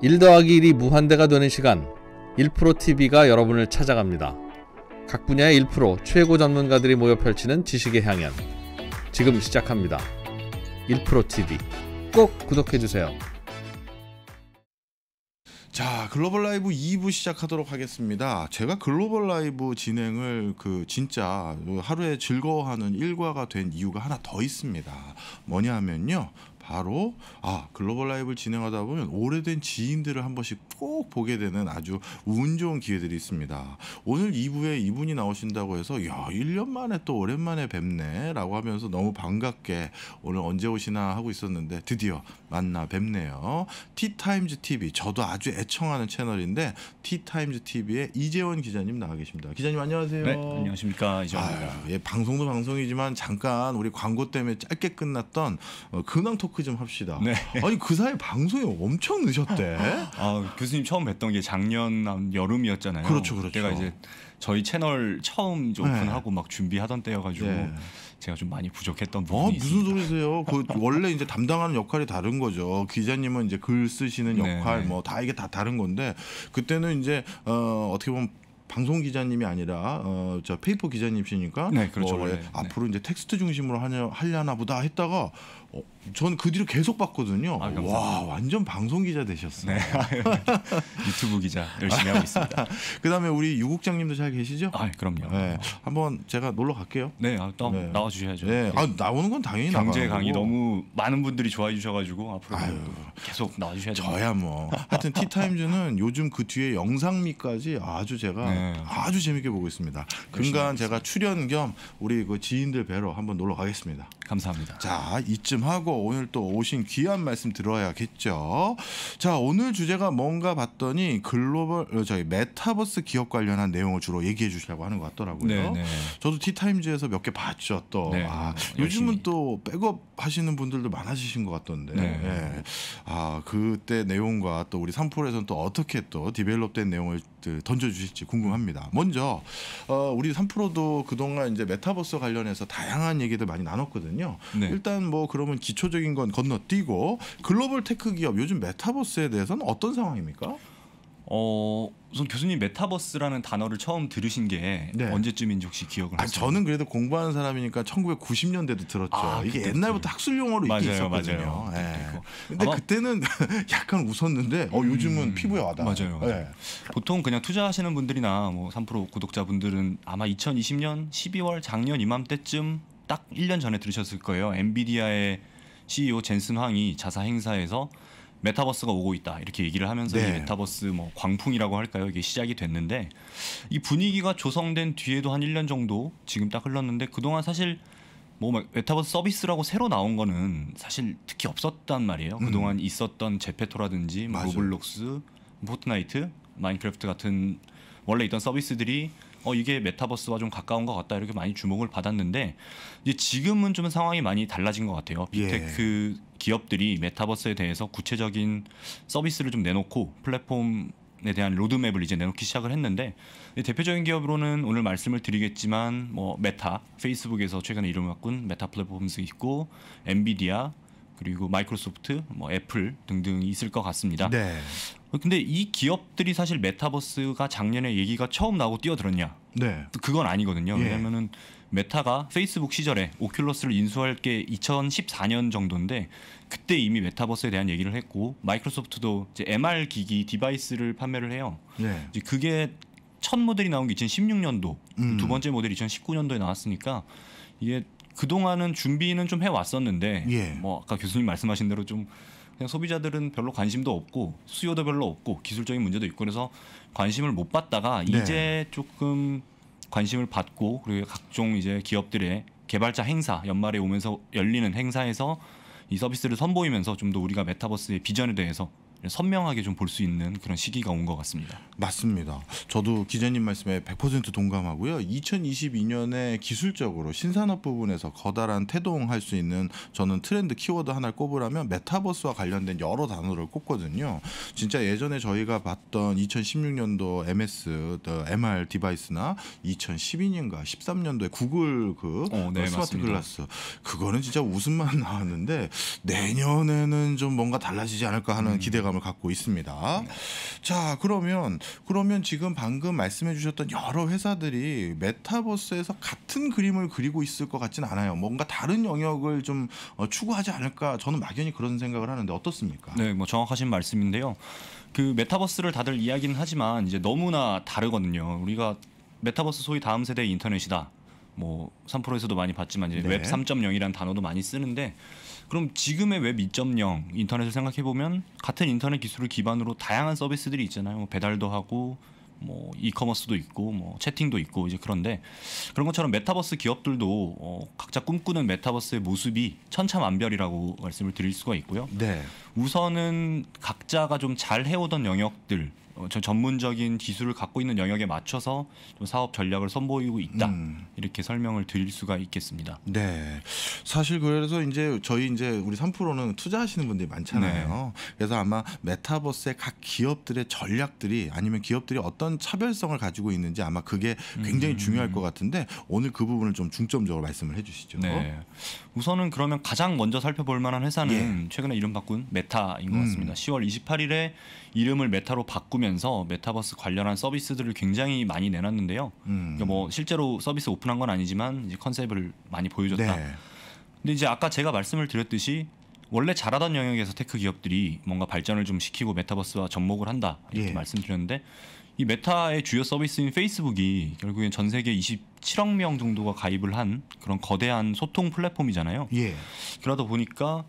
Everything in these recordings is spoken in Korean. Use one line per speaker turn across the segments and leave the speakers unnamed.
1 더하기 1이 무한대가 되는 시간 1프로TV가 여러분을 찾아갑니다.
각 분야의 1프로 최고 전문가들이 모여 펼치는 지식의 향연 지금 시작합니다.
1프로TV 꼭 구독해주세요. 자, 글로벌 라이브 2부 시작하도록 하겠습니다. 제가 글로벌 라이브 진행을 그 진짜 하루에 즐거워하는 일과가 된 이유가 하나 더 있습니다. 뭐냐 하면요. 바로 아 글로벌 라이브를 진행하다 보면 오래된 지인들을 한 번씩 꼭 보게 되는 아주 운 좋은 기회들이 있습니다. 오늘 2부에 이분이 나오신다고 해서 야 1년 만에 또 오랜만에 뵙네 라고 하면서 너무 반갑게 오늘 언제 오시나 하고 있었는데 드디어 만나 뵙네요. 티타임즈 TV 저도 아주 애청하는 채널인데 티타임즈 TV의 이재원 기자님 나와 계십니다. 기자님 안녕하세요. 네, 안녕하십니까 이재원입니다. 아유, 예, 방송도 방송이지만 잠깐 우리 광고 때문에 짧게 끝났던 어, 근황 토크 토크 좀 합시다. 네. 아니 그 사이 방송이 엄청 늦었대.
아, 교수님 처음 뵀던 게 작년 여름이었잖아요. 그렇죠, 그렇죠. 제가 이제 저희 채널 처음 네. 오픈하고 네. 막 준비하던 때여가지고 네. 제가 좀 많이 부족했던 아, 부분이 아, 무슨
있습니다. 소리세요? 그 원래 이제 담당하는 역할이 다른 거죠. 기자님은 이제 글 쓰시는 네, 역할 네. 뭐다 이게 다 다른 건데 그때는 이제 어, 어떻게 보면 방송 기자님이 아니라 어, 저 페이퍼 기자님이시니까 네, 그렇죠, 어, 원래, 앞으로 네. 이제 텍스트 중심으로 하냐 하려나 보다 했다가 어, 전그 뒤로 계속 봤거든요. 아, 와 완전 방송 기자 되셨어요. 네. 유튜브 기자 열심히 하고 있습니다. 그다음에 우리 유국장님도 잘 계시죠? 아 그럼요. 네. 한번 제가 놀러 갈게요. 네, 아, 나, 네. 나와 주셔야죠. 네. 네. 아 나오는 건 당연히 경제 나가고. 강의 너무
많은 분들이 좋아해 주셔가지고 앞으로 계속 나와 주셔야죠. 저야
뭐. 하여튼 티타임즈는 요즘 그 뒤에 영상미까지 아주 제가 네. 아주 재밌게 보고 있습니다. 금간 제가 출연 겸 우리 그 지인들 뵈러 한번 놀러 가겠습니다. 감사합니다. 자 이쯤. 좀 하고 오늘 또 오신 귀한 말씀 들어야겠죠. 자 오늘 주제가 뭔가 봤더니 글로벌 어, 저희 메타버스 기업 관련한 내용을 주로 얘기해 주시려고 하는 것 같더라고요. 네네. 네. 저도 티타임즈에서 몇 개 봤죠. 또 네, 아, 요즘은 또 백업 하시는 분들도 많아지신 것 같던데. 네. 네. 아 그때 내용과 또 우리 삼폴에서는 또 어떻게 또 디벨롭된 내용을 던져 주실지 궁금합니다. 먼저 어, 우리 삼프로도 그동안 이제 메타버스 관련해서 다양한 얘기들 많이 나눴거든요. 네. 일단 뭐 그런 조금은 기초적인 건 건너뛰고 글로벌 테크 기업 요즘 메타버스에 대해서는 어떤 상황입니까? 어, 우선 교수님 메타버스라는 단어를 처음 들으신 게 네. 언제쯤인지 혹시 기억을 하세요? 저는 그래도 공부하는 사람이니까 1990년대도 들었죠. 아, 이게 그때, 옛날부터 학술 용어로 맞아요, 있었거든요. 맞아요. 네. 근데 아마, 그때는 약간 웃었는데 어, 요즘은 음, 피부에 와닿아요. 맞아요. 맞아요. 네.
보통 그냥 투자하시는 분들이나 뭐3% 구독자분들은 아마 2020년 12월 작년 이맘때쯤 딱 1년 전에 들으셨을 거예요. 엔비디아의 CEO 젠슨 황이 자사 행사에서 메타버스가 오고 있다 이렇게 얘기를 하면서 네. 메타버스 뭐 광풍이라고 할까요 이게 시작이 됐는데 이 분위기가 조성된 뒤에도 한 1년 정도 지금 딱 흘렀는데 그동안 사실 뭐 메타버스 서비스라고 새로 나온 거는 사실 특히 없었단 말이에요 음. 그동안 있었던 제페토라든지 뭐 로블록스 포트나이트 마인크래프트 같은 원래 있던 서비스들이 어 이게 메타버스와 좀 가까운 것 같다 이렇게 많이 주목을 받았는데 이제 지금은 좀 상황이 많이 달라진 것 같아요. 예. 빅테크 예. 기업들이 메타버스에 대해서 구체적인 서비스를 좀 내놓고 플랫폼 에 대한 로드맵을 이제 내놓기 시작을 했는데 대표적인 기업으로는 오늘 말씀을 드리겠지만 뭐 메타 페이스북에서 최근에 이름을 바꾼 메타 플랫폼스 있고 엔비디아 그리고 마이크로소프트, 뭐 애플 등등이 있을 것 같습니다. 네. 근데 이 기업들이 사실 메타버스가 작년에 얘기가 처음 나오고 뛰어들었냐? 네. 그건 아니거든요. 예. 왜냐면은 메타가 페이스북 시절에 오큘러스를 인수할 게 2014년 정도인데 그때 이미 메타버스에 대한 얘기를 했고 마이크로소프트도 이제 MR 기기 디바이스를 판매를 해요. 네. 이제 그게 첫 모델이 나온 게 2016년도, 음. 두 번째 모델이 2019년도에 나왔으니까 이게 그동안은 준비는 좀 해왔었는데 예. 뭐 아까 교수님 말씀하신 대로 좀 그냥 소비자들은 별로 관심도 없고 수요도 별로 없고 기술적인 문제도 있고 그래서 관심을 못 받다가 네. 이제 조금 관심을 받고 그리고 각종 이제 기업들의 개발자 행사 연말에 오면서 열리는 행사에서 이 서비스를 선보이면서 좀 더 우리가 메타버스의 비전에 대해서 선명하게 좀
볼 수 있는 그런 시기가 온 것 같습니다. 맞습니다. 저도 기자님 말씀에 100% 동감하고요. 2022년에 기술적으로 신산업 부분에서 거다란 태동할 수 있는 저는 트렌드 키워드 하나를 꼽으라면 메타버스와 관련된 여러 단어를 꼽거든요. 진짜 예전에 저희가 봤던 2016년도 MS, MR 디바이스나 2012년과 13년도에 구글 그 어, 네, 스마트 맞습니다. 글라스 그거는 진짜 웃음만 나왔는데 내년에는 좀 뭔가 달라지지 않을까 하는 음. 기대가 기대감을 갖고 있습니다. 자, 그러면 그러면 지금 방금 말씀해 주셨던 여러 회사들이 메타버스에서 같은 그림을 그리고 있을 것 같진 않아요. 뭔가 다른 영역을 좀 어, 추구하지 않을까 저는 막연히 그런 생각을 하는데 어떻습니까? 네, 뭐 정확하신 말씀인데요.
그 메타버스를 다들 이야기는 하지만 이제 너무나 다르거든요. 우리가 메타버스 소위 다음 세대의 인터넷이다. 뭐3에서도 많이 봤지만 이제 네. 웹 3.0이라는 단어도 많이 쓰는데 그럼 지금의 웹 2.0 인터넷을 생각해 보면 같은 인터넷 기술을 기반으로 다양한 서비스들이 있잖아요. 뭐 배달도 하고 뭐 이커머스도 있고 뭐 채팅도 있고 이제 그런데 그런 것처럼 메타버스 기업들도 어 각자 꿈꾸는 메타버스의 모습이 천차만별이라고 말씀을 드릴 수가 있고요. 네. 우선은 각자가 좀 잘 해오던 영역들 어, 저 전문적인 기술을 갖고 있는 영역에 맞춰서 사업 전략을
선보이고 있다 음. 이렇게 설명을 드릴 수가 있겠습니다. 네, 사실 그래서 이제 저희 이제 우리 3%는 투자하시는 분들이 많잖아요. 네. 그래서 아마 메타버스의 각 기업들의 전략들이 아니면 기업들이 어떤 차별성을 가지고 있는지 아마 그게 굉장히 음. 중요할 것 같은데 오늘 그 부분을 좀 중점적으로 말씀을 해주시죠. 네, 우선은 그러면
가장 먼저 살펴볼 만한 회사는 예. 최근에 이름 바꾼 메타인 것 같습니다. 음. 10월 28일에 이름을 메타로 바꾸면서 메타버스 관련한 서비스들을 굉장히 많이 내놨는데요. 음. 그러니까 뭐 실제로 서비스 오픈한 건 아니지만 이제 컨셉을 많이 보여줬다. 네. 근데 이제 아까 제가 말씀을 드렸듯이 원래 잘하던 영역에서 테크 기업들이 뭔가 발전을 좀 시키고 메타버스와 접목을 한다 이렇게 예. 말씀드렸는데 이 메타의 주요 서비스인 페이스북이 결국엔 전 세계 27억 명 정도가 가입을 한 그런 거대한 소통 플랫폼이잖아요. 예. 그러다 보니까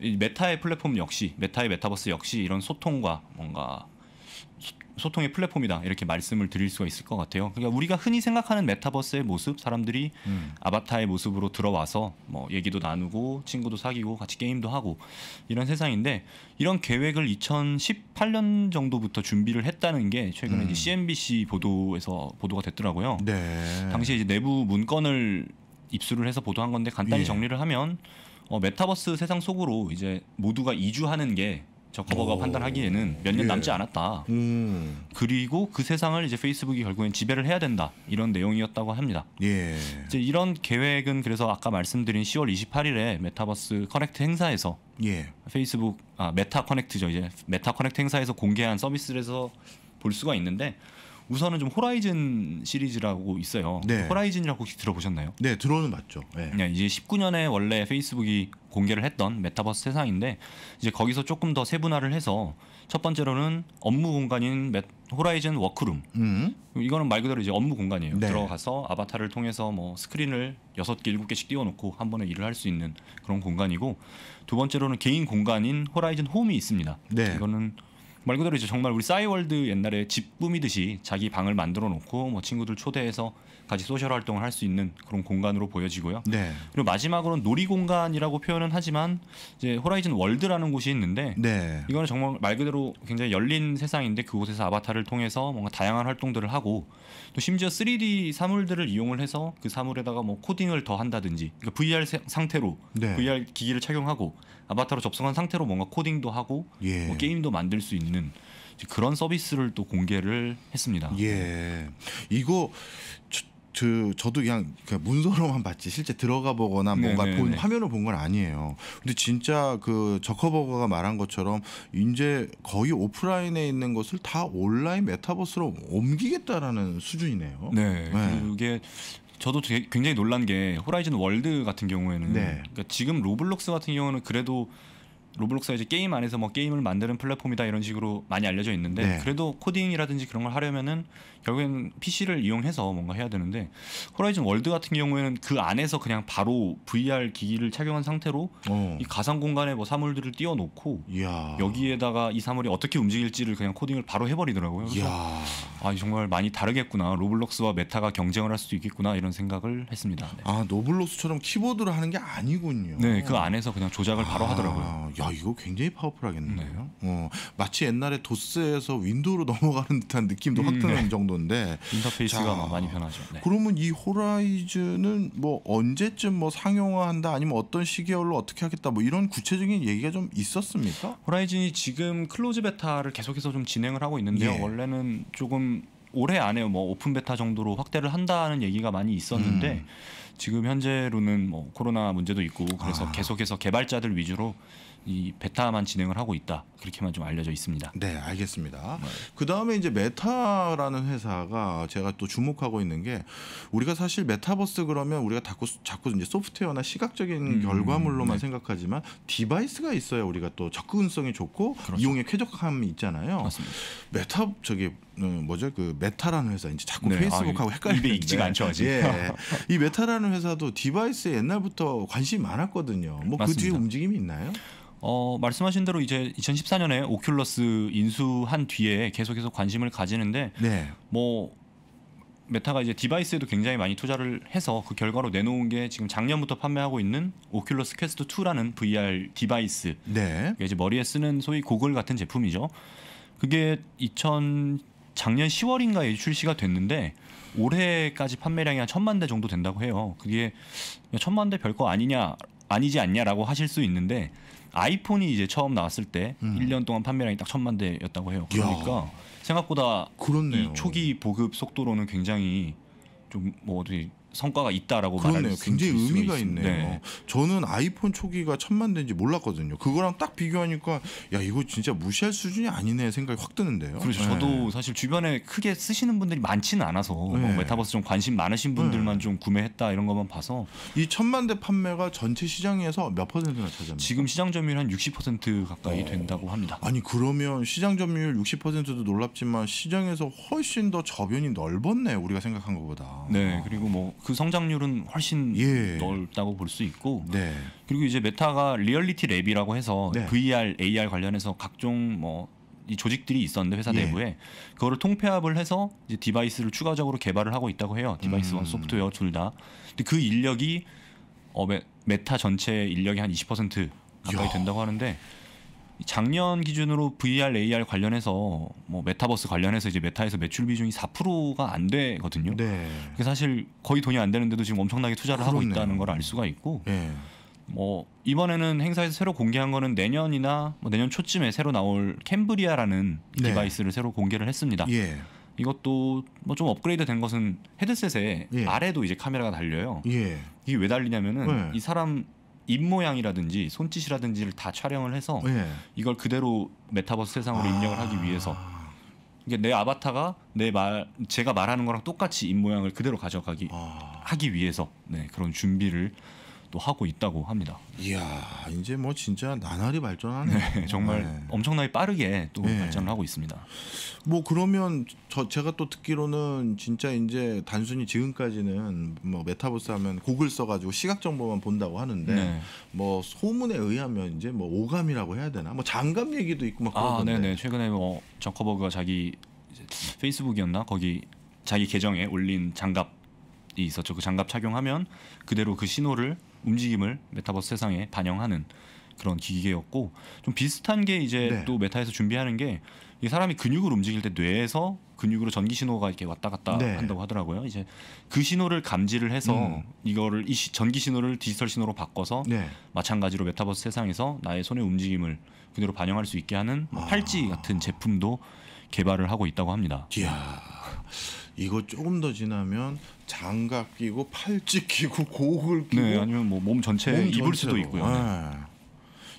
메타의 플랫폼 역시 메타의 메타버스 역시 이런 소통과 뭔가 소통의 플랫폼이다 이렇게 말씀을 드릴 수가 있을 것 같아요. 그러니까 우리가 흔히 생각하는 메타버스의 모습, 사람들이 음. 아바타의 모습으로 들어와서 뭐 얘기도 나누고 친구도 사귀고 같이 게임도 하고 이런 세상인데 이런 계획을 2018년 정도부터 준비를 했다는 게 최근에 음. CNBC 보도에서 보도가 됐더라고요. 네. 당시에 이제 내부 문건을 입수를 해서 보도한 건데 간단히 예. 정리를 하면 어, 메타버스 세상 속으로 이제 모두가 이주하는 게 저 커버가 어. 판단하기에는 몇년 예. 남지 않았다.
음.
그리고 그 세상을 이제 페이스북이 결국엔 지배를 해야 된다 이런 내용이었다고 합니다. 예. 이제 이런 계획은 그래서 아까 말씀드린 10월 28일에 메타버스 커넥트 행사에서 예. 페이스북 아 메타 커넥트죠 이제 메타 커넥트 행사에서 공개한 서비스에서 볼 수가 있는데 우선은 좀 호라이즌 시리즈라고 있어요. 네. 호라이즌이라고 혹시 들어보셨나요? 네, 들어는 봤죠. 네, 네 이제 19년에 원래 페이스북이 공개를 했던 메타버스 세상인데 이제 거기서 조금 더 세분화를 해서 첫 번째로는 업무 공간인 메, 호라이즌 워크룸. 음. 이거는 말 그대로 이제 업무 공간이에요. 네. 들어가서 아바타를 통해서 뭐 스크린을 여섯 개 일곱 개씩 띄워놓고 한 번에 일을 할 수 있는 그런 공간이고 두 번째로는 개인 공간인 호라이즌 홈이 있습니다. 네. 이거는 말 그대로 이제 정말 우리 싸이월드 옛날에 집 꾸미듯이 자기 방을 만들어 놓고 뭐 친구들 초대해서 같이 소셜 활동을 할 수 있는 그런 공간으로 보여지고요. 네. 그리고 마지막으로는 놀이 공간이라고 표현은 하지만 이제 호라이즌 월드라는 곳이 있는데 네. 이거는 정말 말 그대로 굉장히 열린 세상인데 그곳에서 아바타를 통해서 뭔가 다양한 활동들을 하고 또 심지어 3D 사물들을 이용을 해서 그 사물에다가 뭐 코딩을 더 한다든지 그러니까 VR 상태로 네. VR 기기를 착용하고 아바타로 접속한 상태로 뭔가 코딩도 하고 예. 뭐 게임도 만들 수 있는
그런 서비스를 또 공개를 했습니다. 예. 이거 저, 저도 그냥, 그냥 문서로만 봤지 실제 들어가 보거나 뭔가 네네네. 네, 본 네. 화면을 본 건 아니에요. 근데 진짜 그 저커버거가 말한 것처럼 이제 거의 오프라인에 있는 것을 다 온라인 메타버스로 옮기겠다라는 수준이네요. 네. 네.
그게 저도 되게 굉장히 놀란 게 호라이즌 월드 같은 경우에는 네.
그러니까 지금 로블록스
같은 경우는 그래도 로블록스가 이제 게임 안에서 뭐 게임을 만드는 플랫폼이다 이런 식으로 많이 알려져 있는데 네. 그래도 코딩이라든지 그런 걸 하려면은 결국엔 PC를 이용해서 뭔가 해야 되는데 호라이즌 월드 같은 경우에는 그 안에서 그냥 바로 VR 기기를 착용한 상태로 어. 이 가상 공간에 뭐 사물들을 띄워놓고 이야. 여기에다가 이 사물이 어떻게 움직일지를 그냥 코딩을 바로 해버리더라고요. 아 정말 많이 다르겠구나 로블록스와 메타가 경쟁을 할
수도 있겠구나 이런 생각을 했습니다. 네. 아 로블록스처럼 키보드를 하는 게 아니군요. 네 그 안에서 그냥 조작을 바로 아, 하더라고요. 야 이거 굉장히 파워풀하겠는데요. 네. 어, 마치 옛날에 도스에서 윈도우로 넘어가는 듯한 느낌도 확 드는 음, 네. 정도. 정도인데 인터페이스가 자, 많이 변하죠. 네. 그러면 이 호라이즌은 뭐 언제쯤 뭐 상용화한다 아니면 어떤 시기열로 어떻게 하겠다 뭐 이런 구체적인 얘기가 좀 있었습니까?
호라이즌이 지금 클로즈 베타를 계속해서 좀 진행을 하고 있는데요. 예. 원래는 조금 올해 안에 뭐 오픈 베타 정도로 확대를 한다는 얘기가 많이 있었는데 음. 지금 현재로는 뭐 코로나 문제도 있고 그래서 아. 계속해서 개발자들 위주로 이 베타만 진행을 하고 있다. 그렇게만 좀 알려져 있습니다. 네, 알겠습니다.
네. 그 다음에 이제 메타라는 회사가 제가 또 주목하고 있는 게 우리가 사실 메타버스 그러면 우리가 자꾸 자꾸 이제 소프트웨어나 시각적인 음, 결과물로만 네. 생각하지만 디바이스가 있어야 우리가 또 접근성이 좋고 그렇죠. 이용에 쾌적함이 있잖아요. 맞습니다. 메타 저기 어, 뭐죠 그 메타라는 회사 이제 자꾸 네. 페이스북하고 아, 헷갈리는데 익지가 않죠 아직. 예. 이 메타라는 회사도 디바이스에 옛날부터 관심이 많았거든요. 뭐 그 뒤에 움직임이 있나요? 어, 말씀하신 대로 이제 2014년에 오큘러스 인수한
뒤에 계속해서 관심을 가지는데 네. 뭐 메타가 이제 디바이스에도 굉장히 많이 투자를 해서 그 결과로 내놓은 게 지금 작년부터 판매하고 있는 오큘러스 퀘스트 2라는 VR 디바이스. 네. 이제 머리에 쓰는 소위 고글 같은 제품이죠. 그게 2000 작년 10월인가에 출시가 됐는데 올해까지 판매량이 한 천만 대 정도 된다고 해요. 그게 천만 대 별거 아니냐 아니지 않냐라고 하실 수 있는데 아이폰이 이제 처음 나왔을 때 음. 1년 동안 판매량이 딱 천만 대였다고 해요. 그러니까 야. 생각보다 그렇네요. 이 초기 보급 속도로는 굉장히 좀
뭐 어디 성과가 있다라고 그렇네요. 말할 수 굉장히 의미가 있네요 네. 저는 아이폰 초기가 천만대인지 몰랐거든요. 그거랑 딱 비교하니까 야 이거 진짜 무시할 수준이 아니네 생각이 확 드는데요. 그렇죠. 네. 저도
사실 주변에 크게 쓰시는 분들이 많지는 않아서 뭐 네. 뭐 메타버스 좀 관심 많으신
분들만 네. 좀 구매했다 이런 것만 봐서 이 천만대 판매가 전체 시장에서 몇 퍼센트나 차지합니까? 지금 시장 점유율 한 60% 가까이 어. 된다고 합니다. 아니 그러면 시장 점유율 60%도 놀랍지만 시장에서 훨씬 더 저변이 넓었네 우리가 생각한 것보다.
네 그리고 뭐
그 성장률은 훨씬 예. 넓다고 볼 수 있고 네. 그리고 이제 메타가
리얼리티 랩이라고 해서 네. VR, AR 관련해서 각종 뭐 이 조직들이 있었는데 회사 예. 내부에 그거를 통폐합을 해서 이제 디바이스를 추가적으로 개발을 하고 있다고 해요. 디바이스와 음. 소프트웨어 둘 다. 근데 그 인력이 어, 메, 메타 전체 인력이 한20% 가까이 야. 된다고 하는데 작년 기준으로 VR, AR 관련해서 뭐 메타버스 관련해서 이제 메타에서 매출 비중이 4%가 안 되거든요. 네. 그게 사실 거의 돈이 안 되는데도 지금 엄청나게 투자를 그렇네요. 하고 있다는 걸 알 수가 있고. 네. 뭐 이번에는 행사에서 새로 공개한 거는 내년이나 뭐 내년 초쯤에 새로 나올 캠브리아라는 네. 디바이스를 새로 공개를 했습니다. 예. 이것도 뭐 좀 업그레이드 된 것은 헤드셋에 예. 아래도 이제 카메라가 달려요. 예. 이게 왜 달리냐면은 네. 이 사람 입 모양이라든지 손짓이라든지를 다 촬영을 해서 예. 이걸 그대로 메타버스 세상으로 아... 입력을 하기 위해서 이게 내 아바타가 내 말 제가 말하는 거랑 똑같이 입 모양을 그대로 가져가기 아... 하기 위해서 네, 그런 준비를 또 하고 있다고 합니다.
이야 이제 뭐 진짜 나날이 발전하네. 네, 정말 네. 엄청나게 빠르게 또 네. 발전을 하고 있습니다. 뭐 그러면 저 제가 또 듣기로는 진짜 이제 단순히 지금까지는 뭐 메타버스 하면 곡을 써가지고 시각 정보만 본다고 하는데 네. 뭐 소문에 의하면 이제 뭐 오감이라고 해야 되나 뭐 장감 얘기도 있고 막 아, 그러던데. 아, 네, 네네
최근에 뭐 저커버그가 자기 페이스북이었나 거기 자기 계정에 올린 장갑이 있었죠. 그 장갑 착용하면 그대로 그 신호를 움직임을 메타버스 세상에 반영하는 그런 기계였고 좀 비슷한 게 이제 네. 또 메타에서 준비하는 게 이 사람이 근육을 움직일 때 뇌에서 근육으로 전기 신호가 이렇게 왔다 갔다 네. 한다고 하더라고요. 이제 그 신호를 감지를 해서 음. 이거를 이 전기 신호를 디지털 신호로 바꿔서 네. 마찬가지로 메타버스 세상에서 나의 손의 움직임을 그대로 반영할 수 있게 하는 아. 팔찌 같은 제품도 개발을 하고 있다고 합니다. 이야.
이거 조금 더 지나면 장갑 끼고 팔찌 끼고 고글 끼고 네, 아니면 뭐 몸 전체 몸 입을 전체로. 수도 있고요. 네. 네.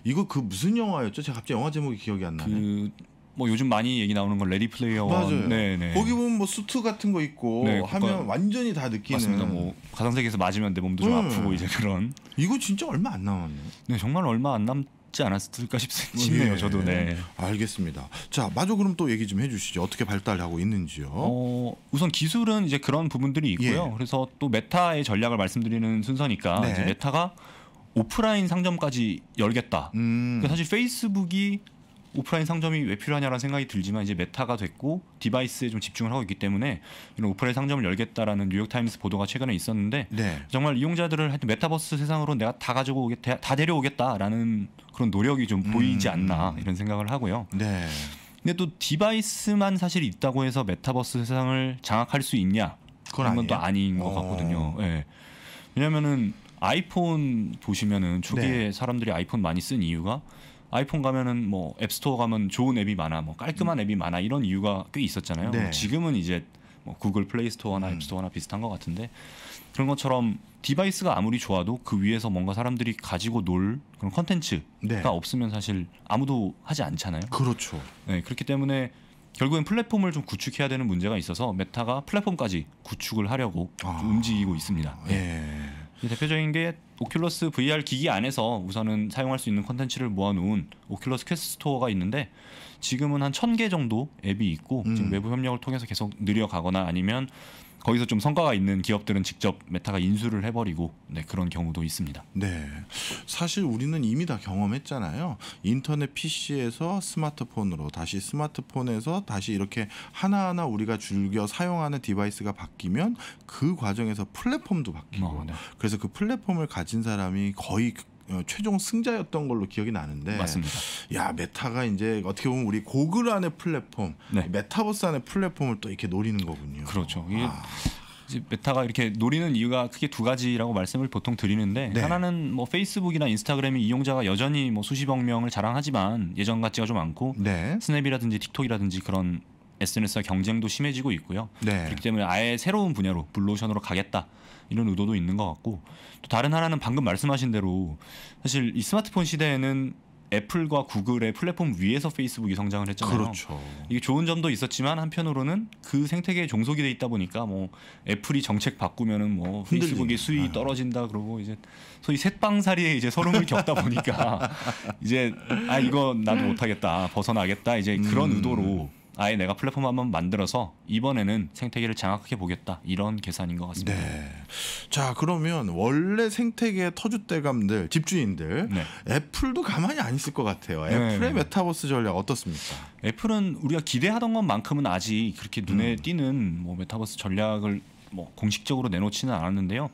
이거 그 무슨 영화였죠? 제가 갑자기 영화 제목이 기억이 안 나네. 그... 뭐 요즘 많이 얘기 나오는 건 레디 플레이어 네, 네. 거기 보면 뭐 수트 같은 거 있고 네, 하면 완전히 다 느끼는 맞습니다. 뭐
가상 세계에서 맞으면 내 몸도 좀 네. 아프고 이제 그런.
이거 진짜 얼마 안 남았네. 네, 정말
얼마 안 남. 있지 않았을까 어, 예. 싶네요. 예. 저도 네.
알겠습니다. 자, 마저 그럼 또 얘기 좀 해주시죠. 어떻게 발달하고 있는지요? 어, 우선 기술은 이제 그런 부분들이 있고요. 예.
그래서 또 메타의 전략을 말씀드리는 순서니까 네. 이제 메타가 오프라인 상점까지 열겠다. 음. 그 사실 페이스북이 오프라인 상점이 왜 필요하냐라는 생각이 들지만 이제 메타가 됐고 디바이스에 좀 집중을 하고 있기 때문에 이런 오프라인 상점을 열겠다라는 뉴욕타임스 보도가 최근에 있었는데 네. 정말 이용자들을 하여튼 메타버스 세상으로 내가 다 가지고 오게 다 데려오겠다라는 그런 노력이 좀 보이지 음. 않나 이런 생각을 하고요. 네. 근데 또 디바이스만 사실 있다고 해서 메타버스 세상을 장악할 수 있냐? 그런 건또 아닌 것 어. 같거든요. 예. 네. 왜냐면은 아이폰 보시면은 초기에 네. 사람들이 아이폰 많이 쓴 이유가 아이폰 가면은 뭐 앱스토어 가면 좋은 앱이 많아, 뭐 깔끔한 음. 앱이 많아 이런 이유가 꽤 있었잖아요. 네. 지금은 이제 뭐 구글 플레이 스토어나 음. 앱 스토어나 비슷한 것 같은데 그런 것처럼 디바이스가 아무리 좋아도 그 위에서 뭔가 사람들이 가지고 놀 그런 컨텐츠가 네. 없으면 사실 아무도 하지 않잖아요. 그렇죠. 네, 그렇기 때문에 결국엔 플랫폼을 좀 구축해야 되는 문제가 있어서 메타가 플랫폼까지 구축을 하려고 아. 움직이고 있습니다. 네. 예. 네. 대표적인 게 오큘러스 VR 기기 안에서 우선은 사용할 수 있는 컨텐츠를 모아놓은 오큘러스 퀘스트 스토어가 있는데 지금은 한1 0 0 0개 정도 앱이 있고 음. 지금 외부 협력을 통해서 계속 늘려가거나 아니면 거기서 좀 성과가 있는 기업들은 직접 메타가 인수를 해버리고 네, 그런 경우도 있습니다.
네, 사실 우리는 이미 다 경험했잖아요. 인터넷 PC에서 스마트폰으로 다시 스마트폰에서 다시 이렇게 하나하나 우리가 즐겨 사용하는 디바이스가 바뀌면 그 과정에서 플랫폼도 바뀌고 어, 네. 그래서 그 플랫폼을 가진 사람이 거의 어, 최종 승자였던 걸로 기억이 나는데 맞습니다. 야 메타가 이제 어떻게 보면 우리 고글 안의 플랫폼, 네. 메타버스 안의 플랫폼을 또 이렇게 노리는 거군요.
그렇죠. 아. 메타가 이렇게 노리는 이유가 크게 두 가지라고 말씀을 보통 드리는데 네. 하나는 뭐 페이스북이나 인스타그램의 이용자가 여전히 뭐 수십억 명을 자랑하지만 예전 같지가 좀 않고 네. 스냅이라든지 틱톡이라든지 그런 SNS와 경쟁도 심해지고 있고요. 네. 그렇기 때문에 아예 새로운 분야로 블루오션으로 가겠다. 이런 의도도 있는 것 같고 또 다른 하나는 방금 말씀하신 대로 사실 이 스마트폰 시대에는 애플과 구글의 플랫폼 위에서 페이스북이 성장을 했잖아요. 그렇죠. 이게 좋은 점도 있었지만 한편으로는 그 생태계에 종속이 돼 있다 보니까 뭐 애플이 정책 바꾸면은 뭐 페이스북의 수익이 네. 떨어진다 그러고 이제 소위 셋방살이에 이제 서름을 겪다 보니까 이제 아 이거 나도 못하겠다 벗어나겠다 이제 그런 음. 의도로 아예 내가 플랫폼 한번 만들어서 이번에는 생태계를 장악해 보겠다 이런 계산인 것 같습니다.
네. 자 그러면 원래 생태계 터줏대감들 집주인들 네. 애플도 가만히 안 있을 것 같아요. 네, 애플의 네, 네. 메타버스 전략 어떻습니까? 애플은 우리가 기대하던
것만큼은 아직 그렇게 눈에 음. 띄는 뭐 메타버스 전략을 뭐 공식적으로 내놓지는 않았는데요.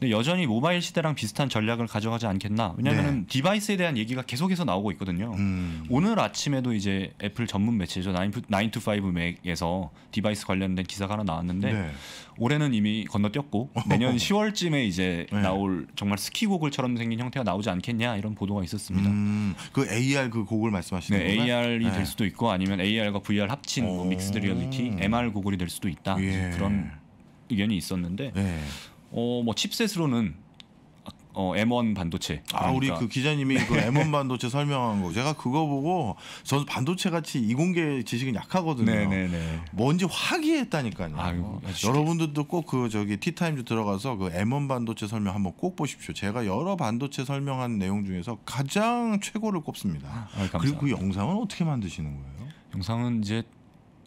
근데 여전히 모바일 시대랑 비슷한 전략을 가져가지 않겠나. 왜냐하면 네. 디바이스에 대한 얘기가 계속해서 나오고 있거든요. 음. 오늘 아침에도 이제 애플 전문 매체죠. 9to5 맥에서 디바이스 관련된 기사가 하나 나왔는데 네. 올해는 이미 건너뛰었고 내년 10월쯤에 이제 네. 나올 정말 스키 고글처럼 생긴 형태가 나오지 않겠냐 이런 보도가
있었습니다. 음, 그 AR 그 고글 말씀하시는
거예요? 네, AR이 네. 될 수도 있고 아니면 AR과 VR 합친 뭐 믹스드 리얼리티, MR 고글이 될 수도 있다. 예. 그런 의견이 있었는데 예.
어뭐 칩셋으로는 어, M1
반도체. 그러니까. 아, 우리 그러니까. 그 기자님이 그 M1
반도체 설명한 거. 제가 그거 보고 전 반도체 같이 이공계 지식은 약하거든요. 네네네. 네, 네. 뭔지 확기했다니까요아이 여러분들도 꼭 그 저기 티타임즈 들어가서 그 M1 반도체 설명 한번 꼭 보십시오. 제가 여러 반도체 설명한 내용 중에서 가장 최고를 꼽습니다. 아, 그리고 그 영상은 어떻게 만드시는 거예요?
영상은 이제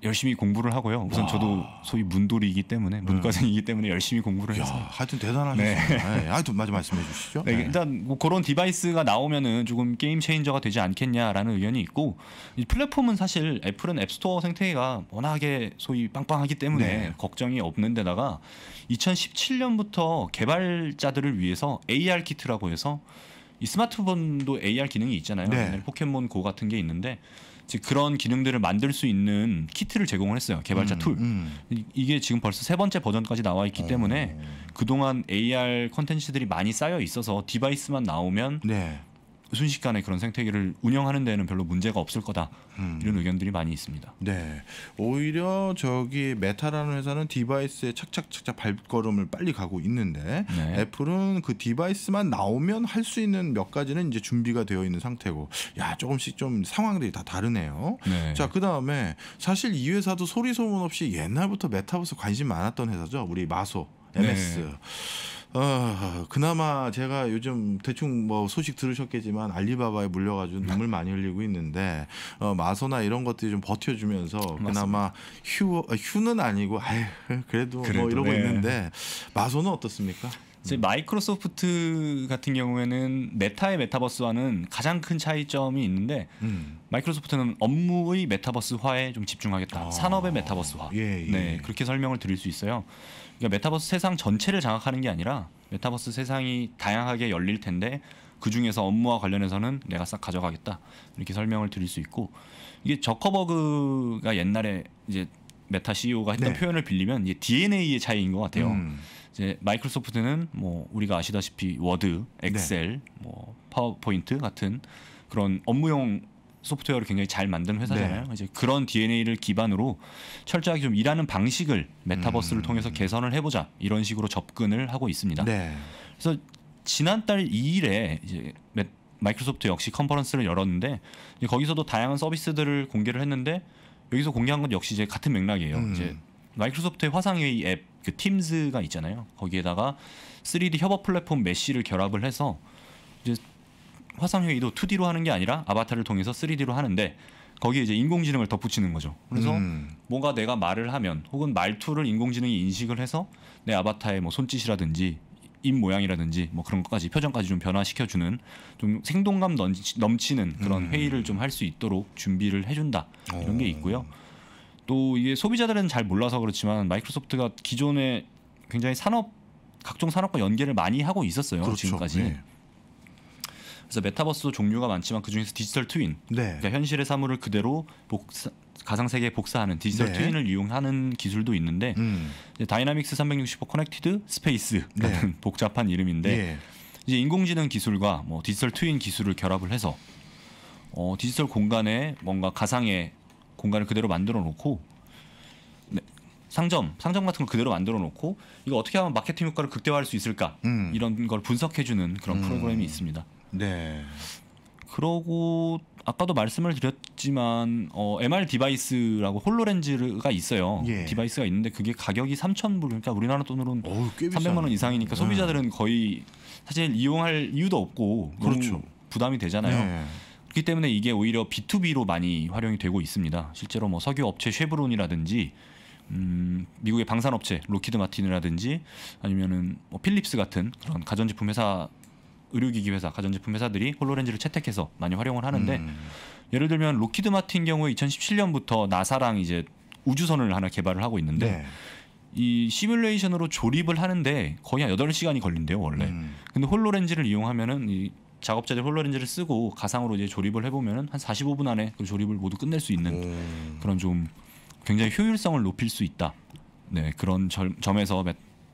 열심히 공부를 하고요. 우선 와. 저도 아. 소위 문돌이기 때문에 음. 문과생이기 때문에 열심히 공부를 해서
하여튼 대단하셨습니다. 네. 네. 하여튼 마저 말씀해 주시죠. 네, 네,
일단 뭐 그런 디바이스가 나오면은 조금 게임 체인저가 되지 않겠냐라는 의견이 있고 이 플랫폼은 사실 애플은 앱스토어 생태계가 워낙에 소위 빵빵하기 때문에 네. 걱정이 없는 데다가 2017년부터 개발자들을 위해서 AR 키트라고 해서 이 스마트폰도 AR 기능이 있잖아요. 네. 포켓몬 고 같은 게 있는데 즉 그런 기능들을 만들 수 있는 키트를 제공을 했어요. 개발자 음, 툴. 음. 이게 지금 벌써 세 번째 버전까지 나와 있기 어. 때문에 그동안 AR 컨텐츠들이 많이 쌓여 있어서 디바이스만 나오면 네. 순식간에 그런 생태계를 운영하는 데는 별로 문제가 없을 거다 음. 이런 의견들이 많이 있습니다.
네, 오히려 저기 메타라는 회사는 디바이스에 착착착착 발걸음을 빨리 가고 있는데 네. 애플은 그 디바이스만 나오면 할 수 있는 몇 가지는 이제 준비가 되어 있는 상태고, 야 조금씩 좀 상황들이 다 다르네요. 네. 자, 그 다음에 사실 이 회사도 소리 소문 없이 옛날부터 메타버스 관심 많았던 회사죠. 우리 마소 MS. 네. 어, 그나마 제가 요즘 대충 뭐 소식 들으셨겠지만 알리바바에 물려가지고 눈물 많이 흘리고 있는데 어, 마소나 이런 것들이 좀 버텨주면서 그나마 휴 아, 휴는 아니고 아유, 그래도, 그래도, 뭐 이러고 네. 있는데 마소는
어떻습니까? 음. 마이크로소프트 같은 경우에는 메타의 메타버스와는 가장 큰 차이점이 있는데 음. 마이크로소프트는 업무의 메타버스화에 좀 집중하겠다. 아. 산업의 메타버스화. 예, 예. 네, 그렇게 설명을 드릴 수 있어요. 그러니까 메타버스 세상 전체를 장악하는 게 아니라 메타버스 세상이 다양하게 열릴 텐데 그 중에서 업무와 관련해서는 내가 싹 가져가겠다 이렇게 설명을 드릴 수 있고 이게 저커버그가 옛날에 이제 메타 CEO가 했던 네. 표현을 빌리면 이제 DNA의 차이인 것 같아요. 음. 이제 마이크로소프트는 뭐 우리가 아시다시피 워드, 엑셀, 네. 뭐 파워포인트 같은 그런 업무용 소프트웨어를 굉장히 잘 만든 회사잖아요. 네. 이제 그런 DNA를 기반으로 철저하게 좀 일하는 방식을 메타버스를 음. 통해서 개선을 해보자 이런 식으로 접근을 하고 있습니다. 네. 그래서 지난달 2일에 이제 마이크로소프트 역시 컨퍼런스를 열었는데 거기서도 다양한 서비스들을 공개를 했는데 여기서 공개한 건 역시 이제 같은 맥락이에요. 음. 이제 마이크로소프트의 화상회의 앱그 팀즈가 있잖아요. 거기에다가 3D 협업 플랫폼 메쉬를 결합을 해서 이제 화상 회의도 2D로 하는 게 아니라 아바타를 통해서 3D로 하는데 거기에 이제 인공지능을 덧붙이는 거죠. 그래서 음. 뭔가 내가 말을 하면 혹은 말투를 인공지능이 인식을 해서 내 아바타의 뭐 손짓이라든지 입 모양이라든지 뭐 그런 것까지 표정까지 좀 변화시켜주는 좀 생동감 넘치, 는 그런 음. 회의를 좀 할 수 있도록 준비를 해준다 이런 게 있고요. 또 이게 소비자들은 잘 몰라서 그렇지만 마이크로소프트가 기존에 굉장히 산업 각종 산업과 연계를 많이 하고 있었어요 그렇죠. 지금까지. 네. 그래서 메타버스도 종류가 많지만 그 중에서 디지털 트윈, 네. 그러니까 현실의 사물을 그대로 복사, 가상 세계에 복사하는 디지털 네. 트윈을 이용하는 기술도 있는데 음. 다이나믹스 365 커넥티드 스페이스라는 네. 복잡한 이름인데 예. 이제 인공지능 기술과 뭐 디지털 트윈 기술을 결합을 해서 어, 디지털 공간에 뭔가 가상의 공간을 그대로 만들어 놓고 네, 상점, 상점 같은 걸 그대로 만들어 놓고 이거 어떻게 하면 마케팅 효과를 극대화할 수 있을까 음. 이런 걸 분석해 주는 그런 음. 프로그램이 있습니다. 네. 그러고 아까도 말씀을 드렸지만 어, MR 디바이스라고 홀로렌즈가 있어요. 예. 디바이스가 있는데 그게 가격이 3,000불 그러니까 우리나라 돈으로는 어우, 300만 원 이상이니까 네. 소비자들은 거의 사실 이용할 이유도 없고 그렇죠. 부담이 되잖아요. 예. 그렇기 때문에 이게 오히려 B2B로 많이 활용이 되고 있습니다. 실제로 뭐 석유 업체 쉐브론이라든지 음, 미국의 방산업체 로키드 마틴이라든지 아니면은 뭐 필립스 같은 그런 가전제품 회사 의료기기 회사, 가전제품 회사들이 홀로렌즈를 채택해서 많이 활용을 하는데 음. 예를 들면 로키드 마틴 경우에 2017년부터 나사랑 이제 우주선을 하나 개발을 하고 있는데 네. 이 시뮬레이션으로 조립을 하는데 거의 한 8시간이 걸린대요, 원래. 음. 근데 홀로렌즈를 이용하면은 이 작업자들 홀로렌즈를 쓰고 가상으로 이제 조립을 해보면은 한 45분 안에 그 조립을 모두 끝낼 수 있는 음. 그런 좀 굉장히 효율성을 높일 수 있다. 네, 그런 절, 점에서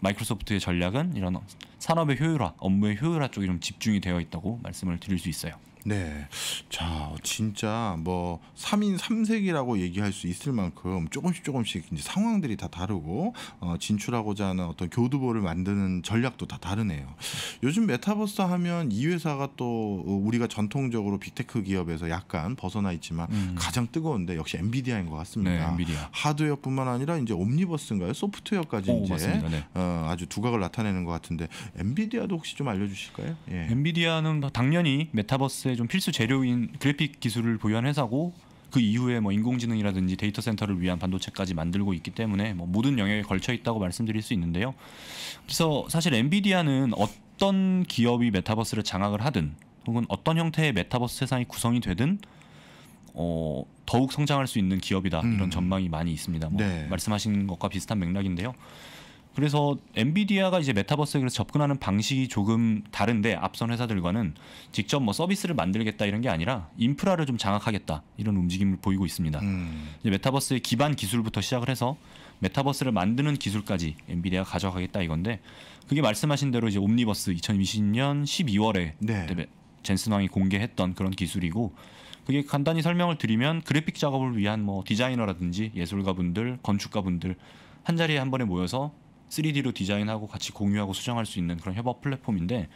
마이크로소프트의 전략은 이런 산업의 효율화, 업무의 효율화 쪽에 좀 집중이 되어 있다고 말씀을 드릴 수 있어요.
네. 자, 진짜 뭐 3인 3색이라고 얘기할 수 있을 만큼 조금씩 조금씩 이제 상황들이 다 다르고 어, 진출하고자 하는 어떤 교두보를 만드는 전략도 다 다르네요. 요즘 메타버스 하면 이 회사가 또 우리가 전통적으로 빅테크 기업에서 약간 벗어나 있지만 음. 가장 뜨거운데 역시 엔비디아인 것 같습니다. 네, 엔비디아. 하드웨어뿐만 아니라 이제 옴니버스인가요? 소프트웨어까지 오, 이제 맞습니다. 네. 어, 아주 두각을 나타내는 것 같은데 엔비디아도 혹시 좀 알려 주실까요? 예.
엔비디아는 당연히 메타버스 좀 필수 재료인 그래픽 기술을 보유한 회사고 그 이후에 뭐 인공지능이라든지 데이터 센터를 위한 반도체까지 만들고 있기 때문에 뭐 모든 영역에 걸쳐 있다고 말씀드릴 수 있는데요. 그래서 사실 엔비디아는 어떤 기업이 메타버스를 장악을 하든 혹은 어떤 형태의 메타버스 세상이 구성이 되든 어, 더욱 성장할 수 있는 기업이다 이런 음. 전망이 많이 있습니다. 뭐 네. 말씀하신 것과 비슷한 맥락인데요. 그래서 엔비디아가 이제 메타버스에 그래서 접근하는 방식이 조금 다른데 앞선 회사들과는 직접 뭐 서비스를 만들겠다 이런 게 아니라 인프라를 좀 장악하겠다 이런 움직임을 보이고 있습니다. 음. 이제 메타버스의 기반 기술부터 시작을 해서 메타버스를 만드는 기술까지 엔비디아가 가져가겠다 이건데 그게 말씀하신 대로 이제 옴니버스 2020년 12월에 네. 네 젠슨 왕이 공개했던 그런 기술이고 그게 간단히 설명을 드리면 그래픽 작업을 위한 뭐 디자이너라든지 예술가분들, 건축가분들 한 자리에 한 번에 모여서 3D로 디자인하고 같이 공유하고 수정할 수 있는 그런 협업 플랫폼인데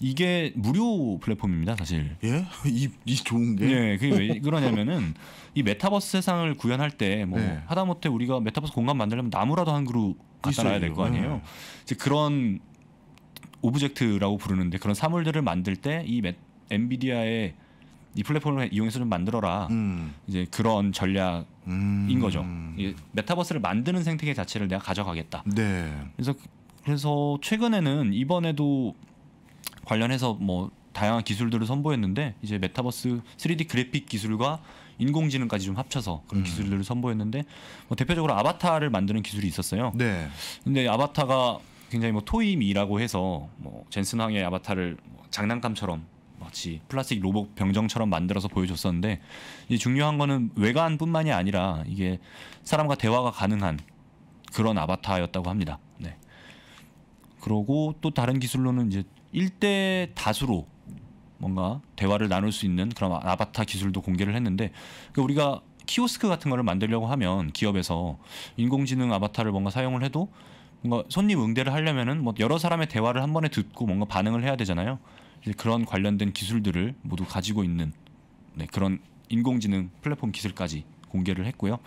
이게 무료 플랫폼입니다, 사실. 예? 이, 이
좋은 게? 네, 예, 그게 왜 그러냐면은
이 메타버스 세상을 구현할 때뭐 예. 네. 하다못해 우리가 메타버스 공간 만들려면 나무라도 한 그루 갖다 놔야 될 거 아니에요. 예. 이제 그런 오브젝트라고 부르는데 그런 사물들을 만들 때 이 엔비디아의 이 플랫폼을 이용해서 좀 만들어라. 음. 이제 그런 전략인 음. 거죠. 메타버스를 만드는 생태계 자체를 내가 가져가겠다.
네. 그래서
그래서 최근에는 이번에도 관련해서 뭐 다양한 기술들을 선보였는데 이제 메타버스 3D 그래픽 기술과 인공지능까지 좀 합쳐서 그런 음. 기술들을 선보였는데 뭐 대표적으로 아바타를 만드는 기술이 있었어요. 네. 근데 아바타가 굉장히 뭐 토이미라고 해서 뭐 젠슨 황의 아바타를 뭐 장난감처럼 같이 플라스틱 로봇 병정처럼 만들어서 보여줬었는데 이 중요한 거는 외관뿐만이 아니라 이게 사람과 대화가 가능한 그런 아바타였다고 합니다. 네. 그러고 또 다른 기술로는 이제 일대 다수로 뭔가 대화를 나눌 수 있는 그런 아바타 기술도 공개를 했는데 그 우리가 키오스크 같은 거를 만들려고 하면 기업에서 인공지능 아바타를 뭔가 사용을 해도 뭔가 손님 응대를 하려면은 뭐 여러 사람의 대화를 한 번에 듣고 뭔가 반응을 해야 되잖아요. 그런 관련된 기술들을 모두 가지고 있는 네, 그런 인공지능 플랫폼 기술까지 공개를 했고요.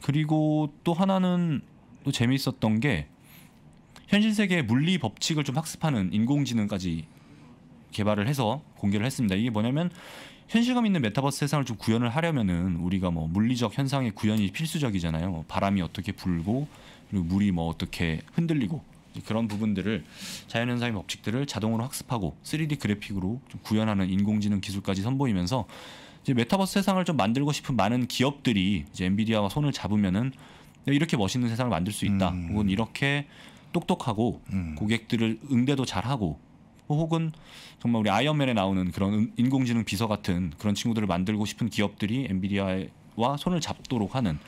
그리고 또 하나는 또 재미있었던 게 현실 세계의 물리 법칙을 좀 학습하는 인공지능까지 개발을 해서 공개를 했습니다. 이게 뭐냐면 현실감 있는 메타버스 세상을 좀 구현을 하려면은 우리가 뭐 물리적 현상의 구현이 필수적이잖아요. 뭐 바람이 어떻게 불고 그리고 물이 뭐 어떻게 흔들리고 그런 부분들을 자연현상의 법칙들을 자동으로 학습하고 3D 그래픽으로 구현하는 인공지능 기술까지 선보이면서 이제 메타버스 세상을 좀 만들고 싶은 많은 기업들이 이제 엔비디아와 손을 잡으면은 이렇게 멋있는 세상을 만들 수 있다. 음. 혹은 이렇게 똑똑하고 음. 고객들을 응대도 잘하고 혹은 정말 우리 아이언맨에 나오는 그런 인공지능 비서 같은 그런 친구들을 만들고 싶은 기업들이 엔비디아와 손을 잡도록 하는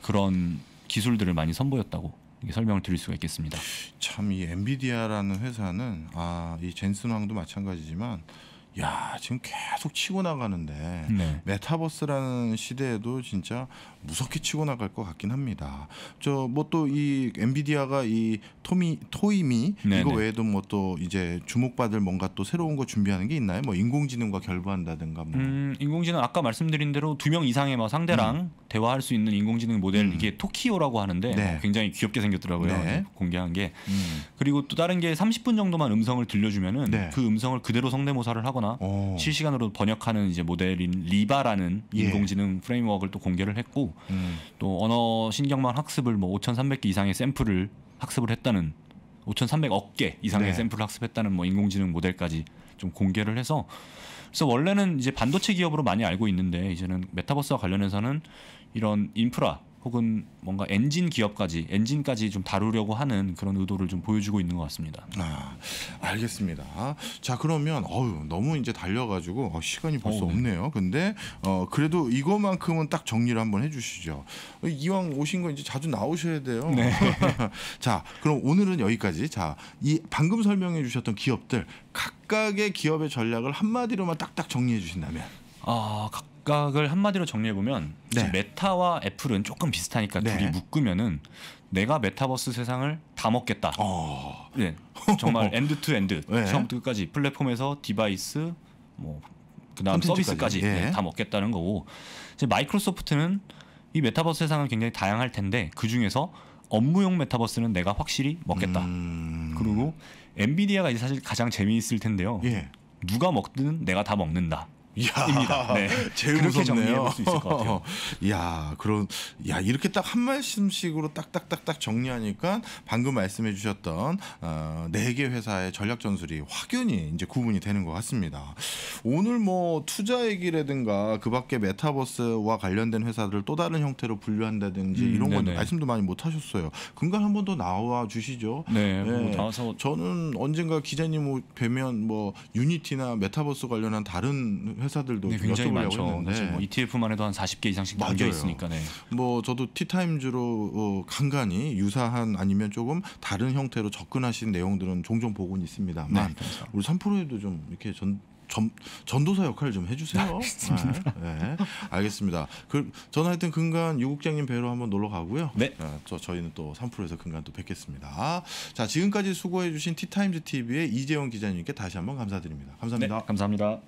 그런 기술들을 많이 선보였다고 설명을 드릴 수가 있겠습니다. 참 이 엔비디아라는 회사는 아이 젠슨 왕도 마찬가지지만 야 지금 계속 치고 나가는데 네. 메타버스라는 시대에도 진짜 무섭게 치고 나갈 것 같긴 합니다. 저 뭐 또 이 엔비디아가 이 토미 토이미 네네. 이거 외에도 뭐 또 이제 주목받을 뭔가 또 새로운 거 준비하는 게 있나요? 뭐 인공지능과 결부한다든가 뭐.
음, 인공지능 아까 말씀드린 대로 두 명 이상의 막 뭐 상대랑 음.
대화할 수 있는 인공지능 모델
음. 이게 토키오라고 하는데 네. 굉장히 귀엽게 생겼더라고요. 네. 공개한 게. 음. 그리고 또 다른 게 30분 정도만 음성을 들려주면은 네. 그 음성을 그대로 성대모사를 하거나 오. 실시간으로 번역하는 이제 모델인 리바라는 예. 인공지능 예. 프레임워크를 또 공개를 했고 음. 또 언어 신경망 학습을 뭐 5,300개 이상의 샘플을 학습을 했다는 5,300억 개 이상의 네. 샘플을 학습했다는 뭐 인공지능 모델까지 좀 공개를 해서 그래서 원래는 이제 반도체 기업으로 많이 알고 있는데 이제는 메타버스와 관련해서는 이런 인프라 혹은 뭔가 엔진 기업까지 엔진까지 좀 다루려고 하는 그런 의도를 좀 보여주고 있는 것 같습니다.
아, 알겠습니다. 자 그러면 어유 너무 이제 달려가지고 어, 시간이 벌써 오, 어, 네. 없네요. 근데 어, 그래도 이것만큼은 딱 정리를 한번 해주시죠. 이왕 오신 거 이제 자주 나오셔야 돼요. 네. 자 그럼 오늘은 여기까지. 자이 방금 설명해주셨던 기업들 각각의 기업의 전략을 한 마디로만 딱딱 정리해 주신다면.
아 각. 각을 한마디로 정리해 보면 네. 메타와 애플은 조금 비슷하니까 네. 둘이 묶으면은 내가 메타버스 세상을 다 먹겠다. 어... 예. 네, 정말 엔드 투 엔드 처음부터 끝까지 플랫폼에서 디바이스 뭐 그다음 서비스까지 네, 예. 네, 다 먹겠다는 거고 이제 마이크로소프트는 이 메타버스 세상은 굉장히 다양할 텐데 그 중에서 업무용 메타버스는 내가 확실히 먹겠다. 음... 그리고 엔비디아가 이제 사실 가장 재미있을 텐데요. 예. 누가 먹든 내가 다 먹는다.
입니다. 네. 제일 그렇게 무섭네요. 정리해볼 수 있을 것 같아요. 야 그런 야 이렇게 딱 한 말씀씩으로 딱딱딱딱 정리하니까 방금 말씀해주셨던 어, 네 4개 회사의 전략 전술이 확연히 이제 구분이 되는 것 같습니다. 오늘 뭐 투자 얘기라든가 그밖에 메타버스와 관련된 회사들을 또 다른 형태로 분류한다든지 음, 이런 네네. 건 말씀도 많이 못 하셨어요. 금간한 번 더 나와 주시죠. 네. 네. 뭐 저는 언젠가 기자님 뵈면 뭐 유니티나 메타버스 관련한 다른 회사들도 네, 굉장히 많죠. 했뭐
ETF만 해도 한 40개 이상씩 담겨 있으니까. 네.
뭐 저도 티타임즈로 어, 간간히 유사한 아니면 조금 다른 형태로 접근하신 내용들은 종종 보곤 있습니다만 네, 그렇죠. 우리 3프로에도 좀 이렇게 전 전, 전도사 역할을 좀 해주세요. 아, 네, 네, 알겠습니다. 그, 저는 하여튼 근간 유국장님 배로 한번 놀러 가고요. 네. 네 저, 저희는 또 3프로에서 근간 또 뵙겠습니다. 자, 지금까지 수고해주신 티타임즈 TV의 이재용 기자님께 다시 한번 감사드립니다. 감사합니다. 네, 감사합니다.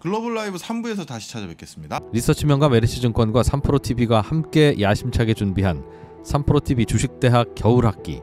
글로벌 라이브 3부에서 다시 찾아뵙겠습니다.
리서치명가 메리시증권과 3프로TV가 함께 야심차게 준비한 3프로TV 주식대학 겨울학기